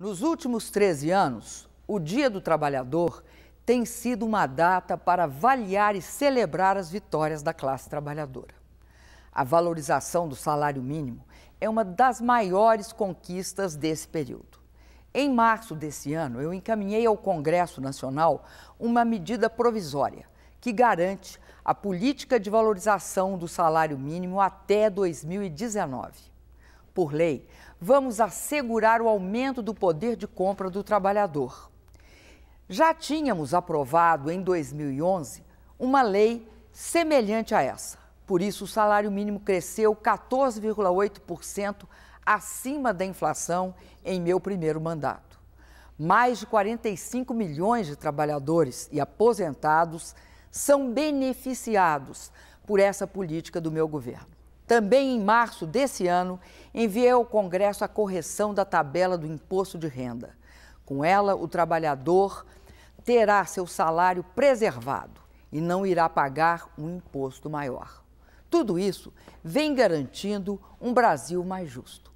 Nos últimos 13 anos, o Dia do Trabalhador tem sido uma data para avaliar e celebrar as vitórias da classe trabalhadora. A valorização do salário mínimo é uma das maiores conquistas desse período. Em março desse ano, eu encaminhei ao Congresso Nacional uma medida provisória que garante a política de valorização do salário mínimo até 2019. Por lei, vamos assegurar o aumento do poder de compra do trabalhador. Já tínhamos aprovado em 2011 uma lei semelhante a essa. Por isso, o salário mínimo cresceu 14,8% acima da inflação em meu primeiro mandato. Mais de 45 milhões de trabalhadores e aposentados são beneficiados por essa política do meu governo também em março desse ano, enviei ao Congresso a correção da tabela do imposto de renda. Com ela, o trabalhador terá seu salário preservado e não irá pagar um imposto maior. Tudo isso vem garantindo um Brasil mais justo.